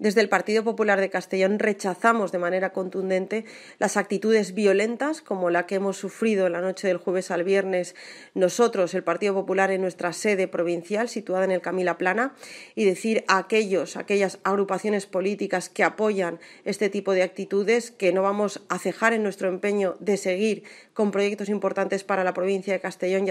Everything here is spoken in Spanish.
Desde el Partido Popular de Castellón rechazamos de manera contundente las actitudes violentas como la que hemos sufrido la noche del jueves al viernes nosotros, el Partido Popular, en nuestra sede provincial situada en el Camila Plana y decir a aquellos, aquellas agrupaciones políticas que apoyan este tipo de actitudes que no vamos a cejar en nuestro empeño de seguir con proyectos importantes para la provincia de Castellón